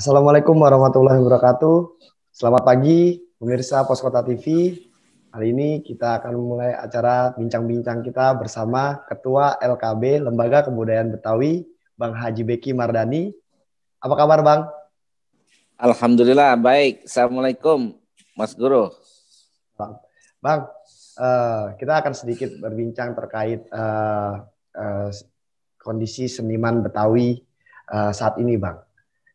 Assalamualaikum warahmatullahi wabarakatuh. Selamat pagi pemirsa Poskota TV. Hari ini kita akan mulai acara bincang-bincang kita bersama Ketua LKB Lembaga Kebudayaan Betawi, Bang Haji Beki Mardani. Apa kabar, Bang? Alhamdulillah baik. Assalamualaikum, Mas Guru. Bang, Bang uh, kita akan sedikit berbincang terkait uh, uh, kondisi seniman Betawi uh, saat ini, Bang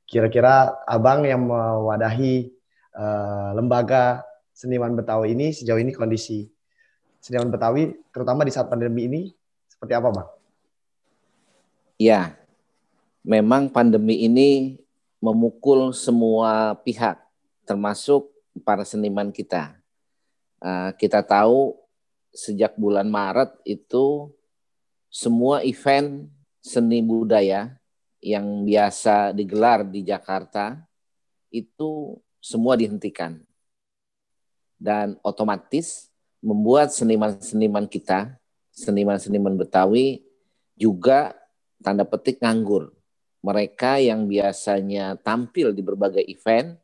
Kira-kira abang yang mewadahi uh, lembaga seniman Betawi ini sejauh ini kondisi seniman Betawi terutama di saat pandemi ini seperti apa bang? Ya, memang pandemi ini memukul semua pihak termasuk para seniman kita. Uh, kita tahu sejak bulan Maret itu semua event seni budaya yang biasa digelar di Jakarta itu semua dihentikan. Dan otomatis membuat seniman-seniman kita, seniman-seniman Betawi juga tanda petik nganggur. Mereka yang biasanya tampil di berbagai event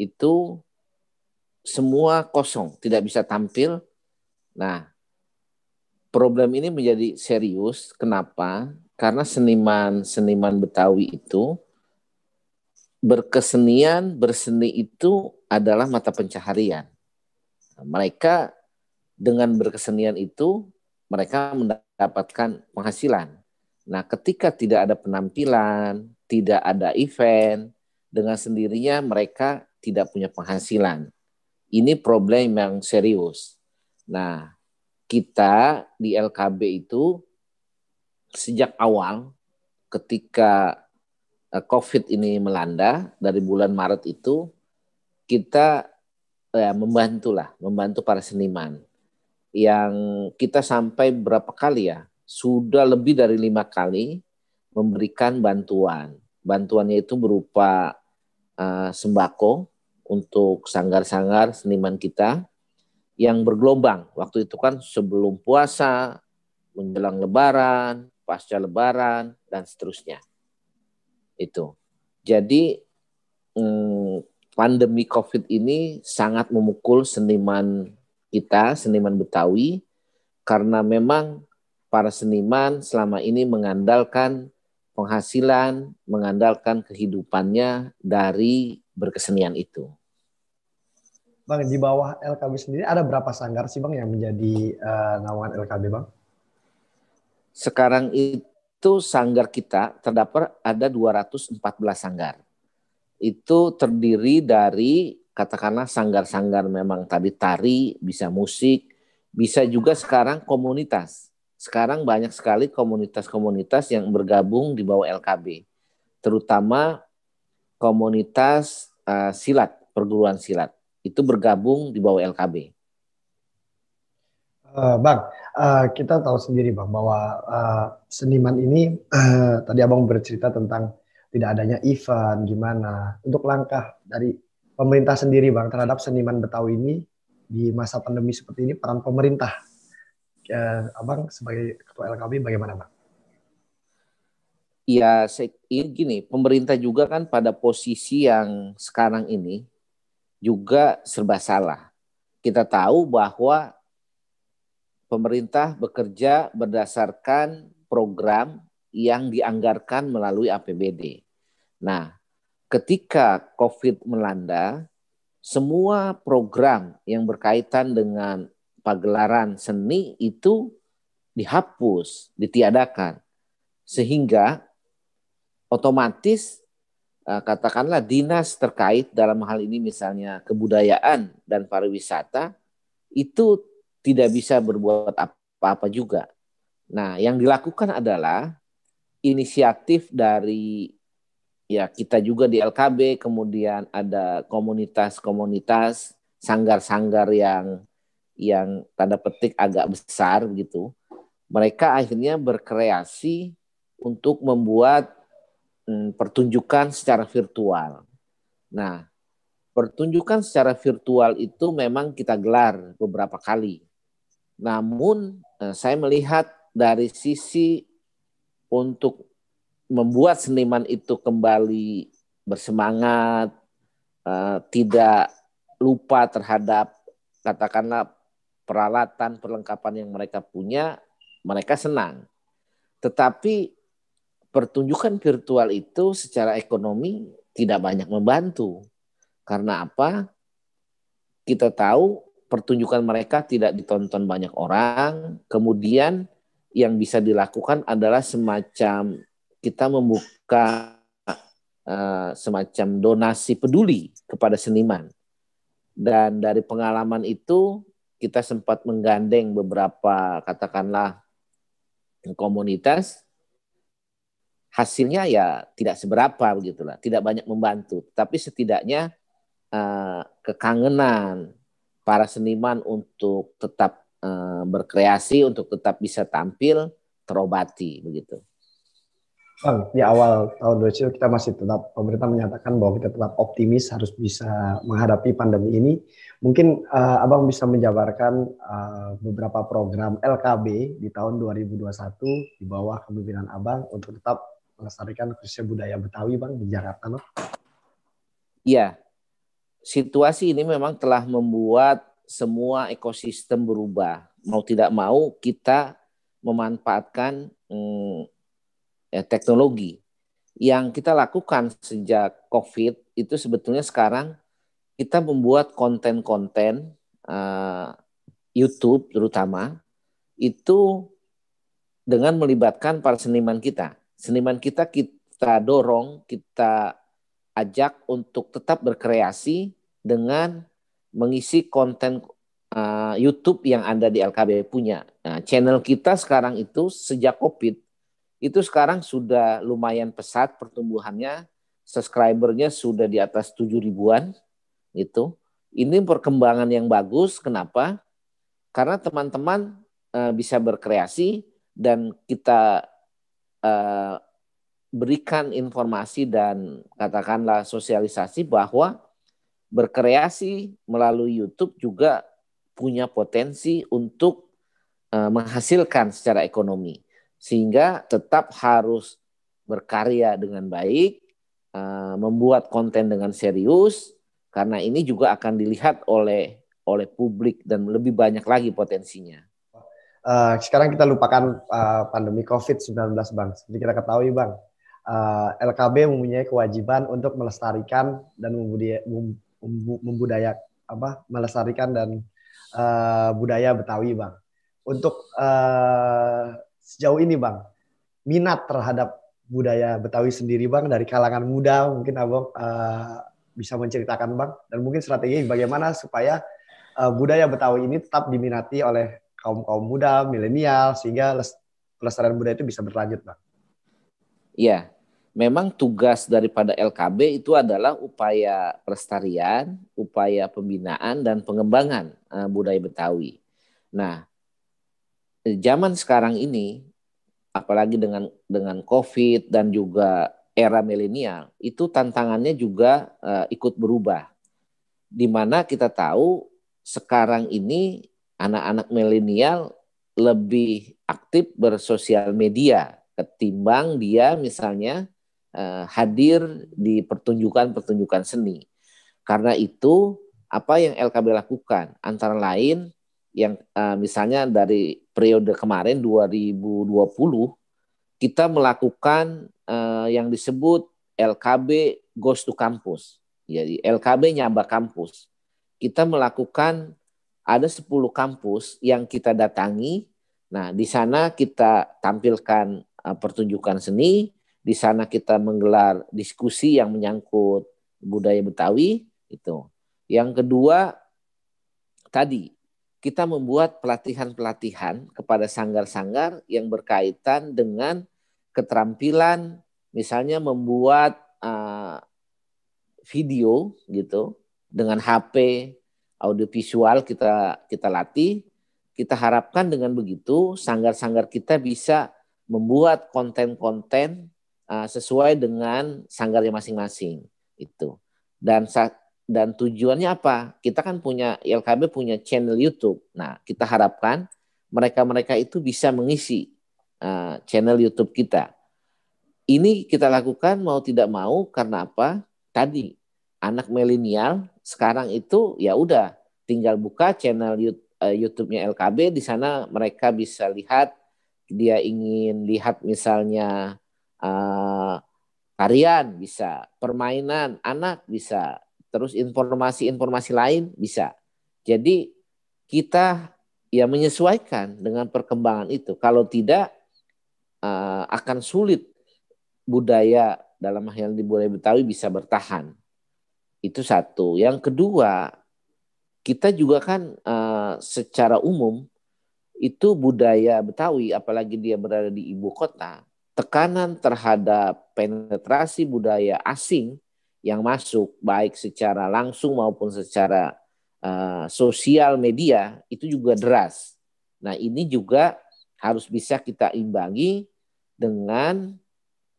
itu semua kosong, tidak bisa tampil. Nah, problem ini menjadi serius. Kenapa? Karena seniman-seniman Betawi itu berkesenian, berseni itu adalah mata pencaharian. Mereka dengan berkesenian itu mereka mendapatkan penghasilan. Nah, ketika tidak ada penampilan, tidak ada event, dengan sendirinya mereka tidak punya penghasilan. Ini problem yang serius. Nah, kita di LKB itu sejak awal ketika eh, COVID ini melanda dari bulan Maret itu kita ya, membantulah, membantu para seniman yang kita sampai berapa kali ya sudah lebih dari lima kali memberikan bantuan. Bantuannya itu berupa uh, sembako untuk sanggar-sanggar seniman kita yang bergelombang. Waktu itu kan sebelum puasa, menjelang lebaran, pasca lebaran dan seterusnya. Itu. Jadi mm, pandemi Covid ini sangat memukul seniman kita, seniman Betawi karena memang para seniman selama ini mengandalkan penghasilan, mengandalkan kehidupannya dari berkesenian itu. Bang, di bawah LKB sendiri ada berapa sanggar sih Bang yang menjadi uh, naungan LKB Bang? Sekarang itu sanggar kita terdapat ada 214 sanggar. Itu terdiri dari katakanlah sanggar-sanggar memang tadi tari, bisa musik, bisa juga sekarang komunitas. Sekarang banyak sekali komunitas-komunitas yang bergabung di bawah LKB. Terutama komunitas uh, silat, perguruan silat. Itu bergabung di bawah LKB. Eh, bang, uh, kita tahu sendiri bang bahwa uh, seniman ini uh, tadi abang bercerita tentang tidak adanya event gimana untuk langkah dari pemerintah sendiri bang terhadap seniman Betawi ini di masa pandemi seperti ini peran pemerintah uh, abang sebagai ketua LKB bagaimana bang? Ya, saya, iya, gini, pemerintah juga kan pada posisi yang sekarang ini juga serba salah. Kita tahu bahwa pemerintah bekerja berdasarkan program yang dianggarkan melalui APBD. Nah, ketika COVID melanda, semua program yang berkaitan dengan pagelaran seni itu dihapus, ditiadakan. Sehingga otomatis eh, katakanlah dinas terkait dalam hal ini misalnya kebudayaan dan pariwisata itu tidak bisa berbuat apa-apa juga. Nah, yang dilakukan adalah inisiatif dari ya kita juga di LKB, kemudian ada komunitas-komunitas sanggar-sanggar yang yang tanda petik agak besar gitu. Mereka akhirnya berkreasi untuk membuat hmm, pertunjukan secara virtual. Nah, pertunjukan secara virtual itu memang kita gelar beberapa kali namun eh, saya melihat dari sisi untuk membuat seniman itu kembali bersemangat, eh, tidak lupa terhadap katakanlah peralatan perlengkapan yang mereka punya, mereka senang. Tetapi pertunjukan virtual itu secara ekonomi tidak banyak membantu. Karena apa? Kita tahu pertunjukan mereka tidak ditonton banyak orang. Kemudian yang bisa dilakukan adalah semacam kita membuka uh, semacam donasi peduli kepada seniman. Dan dari pengalaman itu kita sempat menggandeng beberapa katakanlah komunitas hasilnya ya tidak seberapa begitulah, tidak banyak membantu, tapi setidaknya uh, kekangenan para seniman untuk tetap uh, berkreasi, untuk tetap bisa tampil terobati begitu. Bang, di awal tahun 2020 kita masih tetap pemerintah menyatakan bahwa kita tetap optimis harus bisa menghadapi pandemi ini. Mungkin uh, Abang bisa menjabarkan uh, beberapa program LKB di tahun 2021 di bawah kepemimpinan Abang untuk tetap melestarikan khususnya budaya Betawi Bang di Jakarta, Bang. Iya situasi ini memang telah membuat semua ekosistem berubah. Mau tidak mau kita memanfaatkan hmm, ya, teknologi. Yang kita lakukan sejak COVID itu sebetulnya sekarang kita membuat konten-konten uh, YouTube terutama itu dengan melibatkan para seniman kita. Seniman kita kita dorong, kita ajak untuk tetap berkreasi dengan mengisi konten uh, YouTube yang Anda di LKB punya. Nah, channel kita sekarang itu sejak COVID itu sekarang sudah lumayan pesat pertumbuhannya, subscribernya sudah di atas tujuh ribuan itu. Ini perkembangan yang bagus. Kenapa? Karena teman-teman uh, bisa berkreasi dan kita uh, berikan informasi dan katakanlah sosialisasi bahwa berkreasi melalui YouTube juga punya potensi untuk eh, menghasilkan secara ekonomi sehingga tetap harus berkarya dengan baik, eh, membuat konten dengan serius karena ini juga akan dilihat oleh oleh publik dan lebih banyak lagi potensinya. Eh, sekarang kita lupakan pandemi COVID-19, Bang. Seperti kita ketahui, Bang, uh, eh, LKB mempunyai kewajiban untuk melestarikan dan membudaya, membudaya apa melestarikan dan uh, budaya Betawi, Bang. Untuk uh, sejauh ini, Bang, minat terhadap budaya Betawi sendiri, Bang, dari kalangan muda mungkin Abang uh, bisa menceritakan, Bang, dan mungkin strategi bagaimana supaya uh, budaya Betawi ini tetap diminati oleh kaum-kaum muda, milenial sehingga les pelestarian budaya itu bisa berlanjut, Bang. Iya, memang tugas daripada LKB itu adalah upaya pelestarian, upaya pembinaan dan pengembangan uh, budaya Betawi. Nah, zaman sekarang ini apalagi dengan dengan Covid dan juga era milenial, itu tantangannya juga uh, ikut berubah. Di mana kita tahu sekarang ini anak-anak milenial lebih aktif bersosial media ketimbang dia misalnya eh, hadir di pertunjukan-pertunjukan seni. Karena itu apa yang LKB lakukan antara lain yang eh, misalnya dari periode kemarin 2020 kita melakukan eh, yang disebut LKB Goes to Campus. Jadi LKB nyamba Kampus. Kita melakukan ada 10 kampus yang kita datangi. Nah, di sana kita tampilkan eh, pertunjukan seni, di sana kita menggelar diskusi yang menyangkut budaya Betawi itu. Yang kedua tadi kita membuat pelatihan-pelatihan kepada sanggar-sanggar yang berkaitan dengan keterampilan misalnya membuat uh, video gitu dengan HP audiovisual kita kita latih kita harapkan dengan begitu sanggar-sanggar kita bisa membuat konten-konten uh, sesuai dengan sanggarnya masing-masing itu. Dan dan tujuannya apa? Kita kan punya LKB punya channel YouTube. Nah, kita harapkan mereka-mereka itu bisa mengisi uh, channel YouTube kita. Ini kita lakukan mau tidak mau karena apa? Tadi anak milenial sekarang itu ya udah tinggal buka channel eh, YouTube-nya LKB di sana mereka bisa lihat dia ingin lihat misalnya uh, bisa, permainan anak bisa, terus informasi-informasi lain bisa. Jadi kita ya menyesuaikan dengan perkembangan itu. Kalau tidak uh, akan sulit budaya dalam hal yang budaya Betawi bisa bertahan. Itu satu. Yang kedua, kita juga kan uh, secara umum itu budaya Betawi apalagi dia berada di ibu kota tekanan terhadap penetrasi budaya asing yang masuk baik secara langsung maupun secara uh, sosial media itu juga deras. Nah, ini juga harus bisa kita imbangi dengan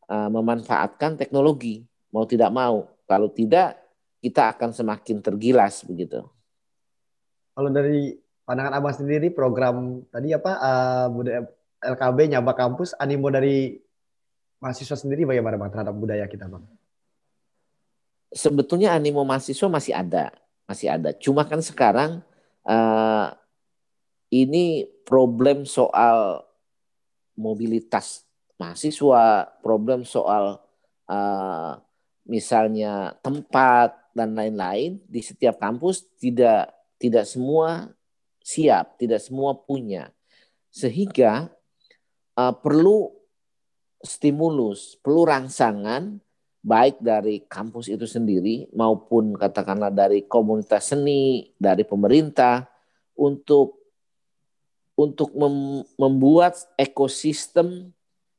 uh, memanfaatkan teknologi mau tidak mau. Kalau tidak kita akan semakin tergilas begitu. Kalau dari pandangan Abang sendiri program tadi apa uh, budaya LKB Nyaba Kampus animo dari mahasiswa sendiri bagaimana ya, bang terhadap budaya kita bang? Sebetulnya animo mahasiswa masih ada, masih ada. Cuma kan sekarang uh, ini problem soal mobilitas mahasiswa, problem soal uh, misalnya tempat dan lain-lain di setiap kampus tidak tidak semua siap, tidak semua punya, sehingga uh, perlu stimulus, perlu rangsangan baik dari kampus itu sendiri maupun katakanlah dari komunitas seni, dari pemerintah untuk untuk mem, membuat ekosistem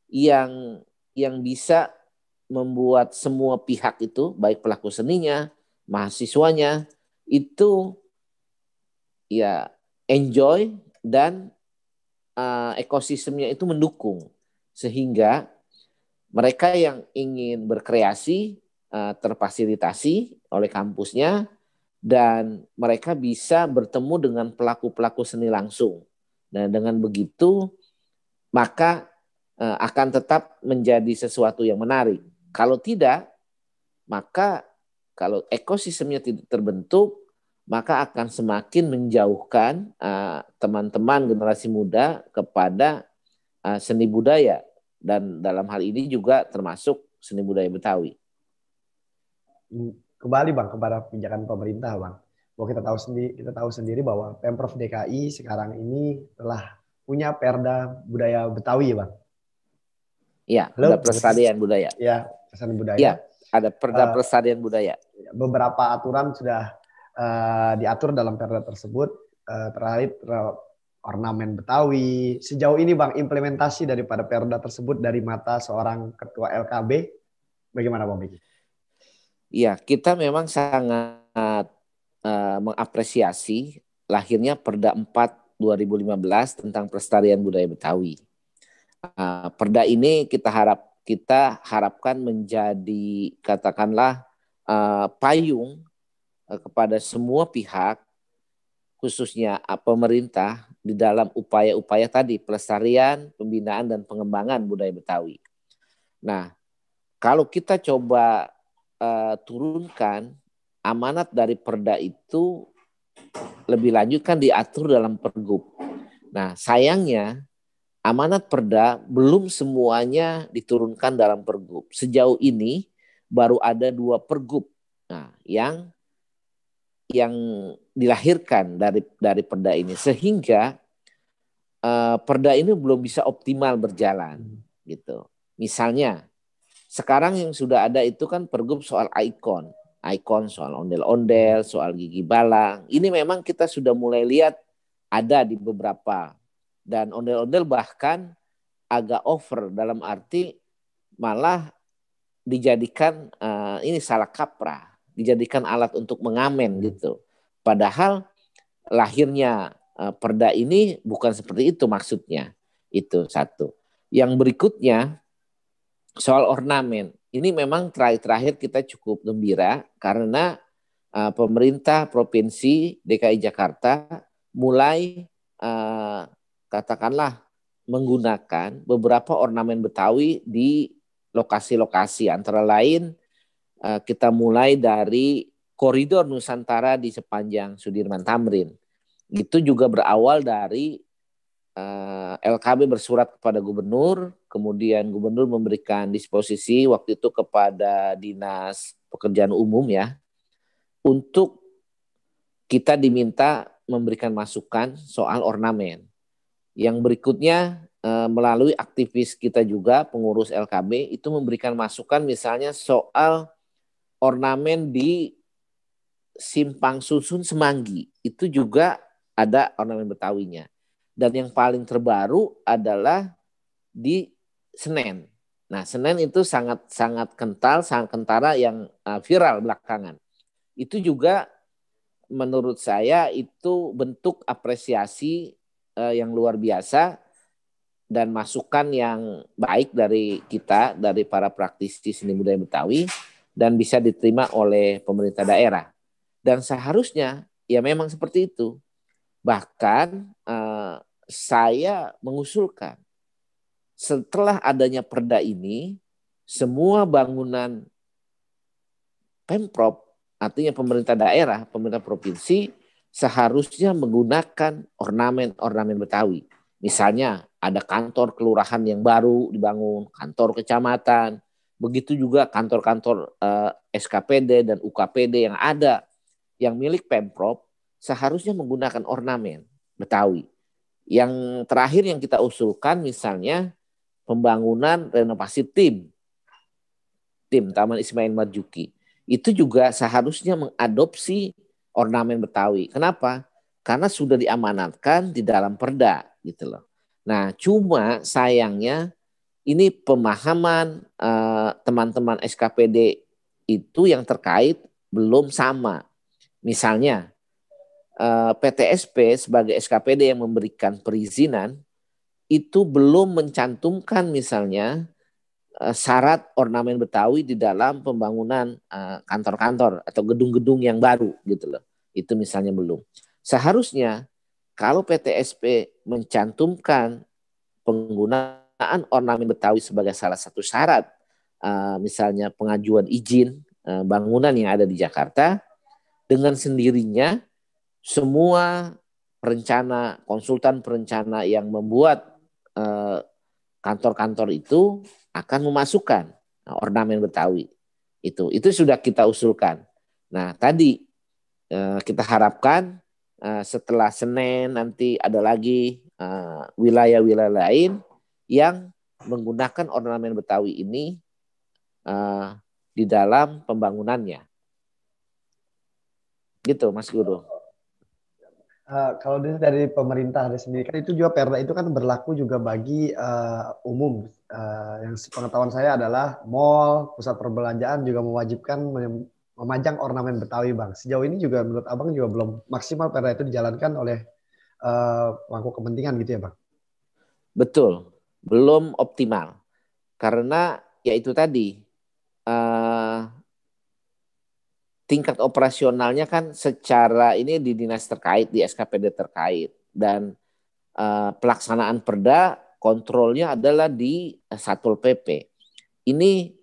yang yang bisa membuat semua pihak itu baik pelaku seninya, mahasiswanya itu ya enjoy dan uh, ekosistemnya itu mendukung sehingga mereka yang ingin berkreasi eh, terfasilitasi oleh kampusnya dan mereka bisa bertemu dengan pelaku-pelaku seni langsung. Nah, dengan begitu maka eh, akan tetap menjadi sesuatu yang menarik. Kalau tidak, maka kalau ekosistemnya tidak terbentuk, maka akan semakin menjauhkan eh, teman-teman uh, generasi muda kepada uh, seni budaya dan dalam hal ini juga termasuk seni budaya Betawi. Kembali bang kepada kebijakan pemerintah bang, bahwa kita tahu sendiri kita tahu sendiri bahwa pemprov DKI sekarang ini telah punya perda budaya Betawi ya bang. Iya, ada pelestarian budaya. Iya, budaya. Iya, ada perda uh, budaya. Beberapa aturan sudah uh, diatur dalam perda tersebut uh, terkait ornamen Betawi. Sejauh ini Bang, implementasi daripada perda tersebut dari mata seorang ketua LKB, bagaimana Bang Miki? Ya kita memang sangat uh, mengapresiasi lahirnya Perda 4 2015 tentang pelestarian budaya Betawi. Uh, perda ini kita harap kita harapkan menjadi katakanlah uh, payung uh, kepada semua pihak khususnya ah, pemerintah di dalam upaya-upaya tadi pelestarian, pembinaan dan pengembangan budaya Betawi. Nah, kalau kita coba uh, turunkan amanat dari Perda itu lebih lanjut kan diatur dalam Pergub. Nah, sayangnya amanat Perda belum semuanya diturunkan dalam Pergub. Sejauh ini baru ada dua Pergub. Nah, yang yang dilahirkan dari dari perda ini sehingga uh, perda ini belum bisa optimal berjalan hmm. gitu. Misalnya sekarang yang sudah ada itu kan pergub soal ikon, ikon soal ondel-ondel, soal gigi balang. Ini memang kita sudah mulai lihat ada di beberapa dan ondel-ondel bahkan agak over dalam arti malah dijadikan uh, ini salah kaprah dijadikan alat untuk mengamen hmm. gitu. Padahal lahirnya eh, perda ini bukan seperti itu maksudnya. Itu satu. Yang berikutnya soal ornamen. Ini memang terakhir-terakhir kita cukup gembira karena uh, pemerintah provinsi DKI Jakarta mulai uh, katakanlah menggunakan beberapa ornamen Betawi di lokasi-lokasi antara lain Eh, kita mulai dari koridor Nusantara di sepanjang Sudirman Tamrin. Itu juga berawal dari eh, LKB bersurat kepada gubernur, kemudian gubernur memberikan disposisi waktu itu kepada dinas pekerjaan umum ya untuk kita diminta memberikan masukan soal ornamen. Yang berikutnya eh, melalui aktivis kita juga pengurus LKB itu memberikan masukan misalnya soal ornamen di simpang susun semanggi itu juga ada ornamen betawinya dan yang paling terbaru adalah di Senen. Nah, Senen itu sangat sangat kental, sangat kentara yang uh, viral belakangan. Itu juga menurut saya itu bentuk apresiasi uh, yang luar biasa dan masukan yang baik dari kita dari para praktisi seni budaya Betawi dan bisa diterima oleh pemerintah daerah. Dan seharusnya ya memang seperti itu. Bahkan eh, saya mengusulkan setelah adanya perda ini, semua bangunan Pemprov, artinya pemerintah daerah, pemerintah provinsi, seharusnya menggunakan ornamen-ornamen Betawi. Misalnya ada kantor kelurahan yang baru dibangun, kantor kecamatan, Begitu juga kantor-kantor uh, eh, SKPD dan UKPD yang ada yang milik Pemprov seharusnya menggunakan ornamen Betawi. Yang terakhir yang kita usulkan misalnya pembangunan renovasi tim. Tim Taman Ismail Marzuki Itu juga seharusnya mengadopsi ornamen Betawi. Kenapa? Karena sudah diamanatkan di dalam perda gitu loh. Nah, cuma sayangnya ini pemahaman eh, teman-teman eh, SKPD itu yang terkait belum sama. Misalnya eh, PTSP sebagai SKPD yang memberikan perizinan itu belum mencantumkan misalnya eh, syarat ornamen Betawi di dalam pembangunan eh, kantor-kantor atau gedung-gedung yang baru gitu loh. Itu misalnya belum. Seharusnya kalau PTSP mencantumkan penggunaan penggunaan ornamen Betawi sebagai salah satu syarat, eh, misalnya pengajuan izin eh, bangunan yang ada di Jakarta, dengan sendirinya semua perencana, konsultan perencana yang membuat eh, kantor-kantor itu akan memasukkan ornamen Betawi itu. Itu sudah kita usulkan. Nah tadi kita harapkan setelah Senin nanti ada lagi wilayah-wilayah lain yang menggunakan ornamen Betawi ini uh, di dalam pembangunannya. Gitu, Mas Guru. Uh, kalau dari pemerintah sendiri kan itu juga perda itu kan berlaku juga bagi uh, umum. Uh, yang pengetahuan saya adalah mall, pusat perbelanjaan juga mewajibkan memajang ornamen Betawi, Bang. Sejauh ini juga menurut Abang juga belum maksimal perda itu dijalankan oleh uh, pelaku kepentingan gitu ya, Bang. Betul belum optimal karena yaitu tadi uh, tingkat operasionalnya kan secara ini di dinas terkait di SKPD terkait dan uh, pelaksanaan perda kontrolnya adalah di eh, Satpol PP. Ini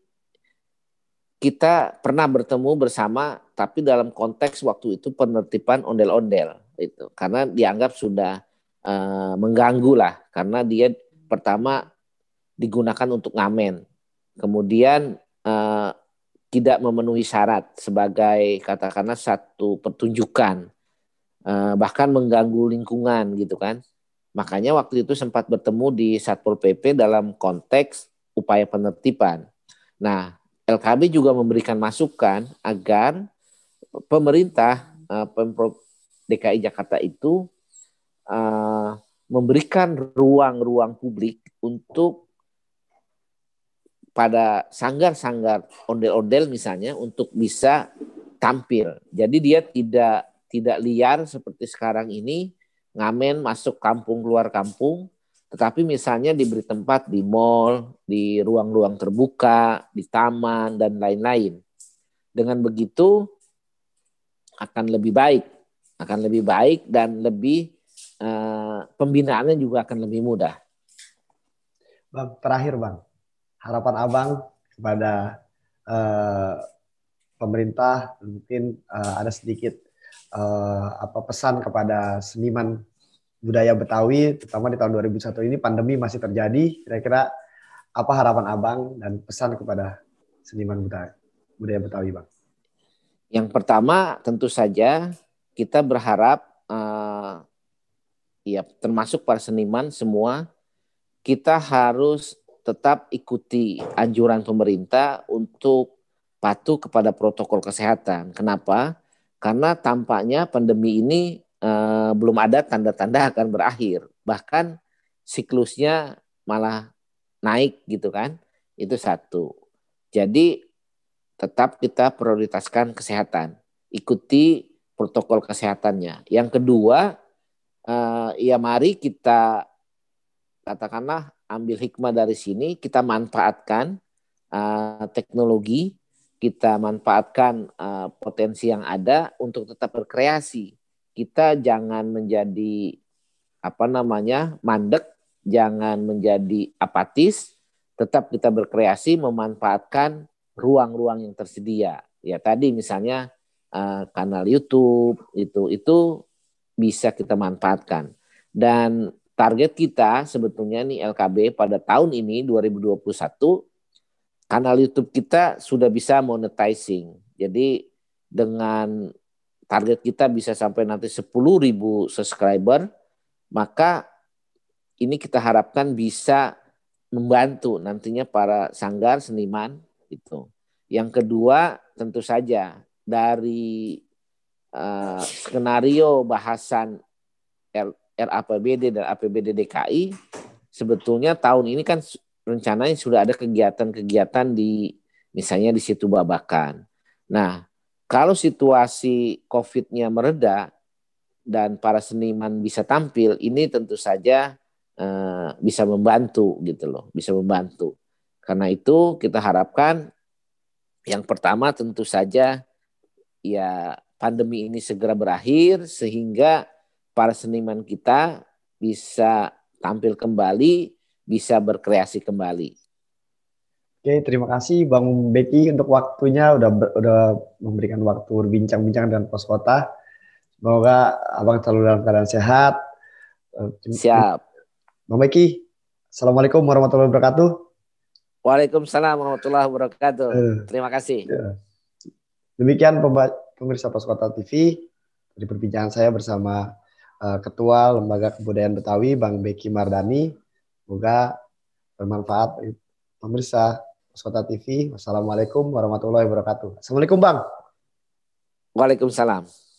kita pernah bertemu bersama tapi dalam konteks waktu itu penertiban ondel-ondel itu karena dianggap sudah uh, mengganggu lah karena dia pertama digunakan untuk ngamen, kemudian eh, tidak memenuhi syarat sebagai katakanlah satu pertunjukan, eh, bahkan mengganggu lingkungan gitu kan. Makanya waktu itu sempat bertemu di Satpol PP dalam konteks upaya penertiban. Nah, LKB juga memberikan masukan agar pemerintah eh, Pemprov DKI Jakarta itu uh, memberikan ruang-ruang publik untuk pada sanggar-sanggar ondel-ondel misalnya untuk bisa tampil. Jadi dia tidak tidak liar seperti sekarang ini ngamen masuk kampung keluar kampung, tetapi misalnya diberi tempat di mall, di ruang-ruang terbuka, di taman dan lain-lain. Dengan begitu akan lebih baik, akan lebih baik dan lebih Eh, pembinaannya juga akan lebih mudah. Bang, terakhir Bang, harapan Abang kepada uh, pemerintah mungkin uh, ada sedikit uh, apa pesan kepada seniman budaya Betawi terutama di tahun 2001 ini pandemi masih terjadi kira-kira apa harapan Abang dan pesan kepada seniman budaya budaya Betawi Bang? Yang pertama tentu saja kita berharap uh, ya termasuk para seniman semua kita harus tetap ikuti anjuran pemerintah untuk patuh kepada protokol kesehatan. Kenapa? Karena tampaknya pandemi ini eh, belum ada tanda-tanda akan berakhir. Bahkan siklusnya malah naik gitu kan. Itu satu. Jadi tetap kita prioritaskan kesehatan. Ikuti protokol kesehatannya. Yang kedua, uh, ya mari kita katakanlah ambil hikmah dari sini, kita manfaatkan uh, teknologi, kita manfaatkan uh, potensi yang ada untuk tetap berkreasi. Kita jangan menjadi apa namanya mandek, jangan menjadi apatis, tetap kita berkreasi memanfaatkan ruang-ruang yang tersedia. Ya tadi misalnya uh, kanal YouTube itu itu bisa kita manfaatkan. Dan target kita sebetulnya nih LKB pada tahun ini 2021 kanal YouTube kita sudah bisa monetizing. Jadi dengan target kita bisa sampai nanti 10.000 subscriber, maka ini kita harapkan bisa membantu nantinya para sanggar seniman itu. Yang kedua tentu saja dari Eh, skenario bahasan R, RAPBD dan APBD DKI sebetulnya tahun ini kan rencananya sudah ada kegiatan-kegiatan di misalnya di situ Babakan. Nah, kalau situasi COVID-nya mereda dan para seniman bisa tampil, ini tentu saja uh, bisa membantu gitu loh, bisa membantu. Karena itu kita harapkan yang pertama tentu saja ya pandemi ini segera berakhir sehingga para seniman kita bisa tampil kembali, bisa berkreasi kembali. Oke, terima kasih Bang Beki untuk waktunya udah ber, udah memberikan waktu berbincang-bincang dengan Pos Kota. Semoga Abang selalu dalam keadaan sehat. Eh, Siap. Bang Beki, Assalamualaikum warahmatullahi wabarakatuh. Waalaikumsalam warahmatullahi wabarakatuh. Eh. Terima kasih. Ya. Demikian pembahasan pemirsa Paskota TV. dari perbincangan saya bersama uh, Ketua Lembaga Kebudayaan Betawi, Bang Beki Mardani. Semoga bermanfaat pemirsa Paskota TV. Wassalamualaikum warahmatullahi wabarakatuh. Assalamualaikum Bang. Waalaikumsalam.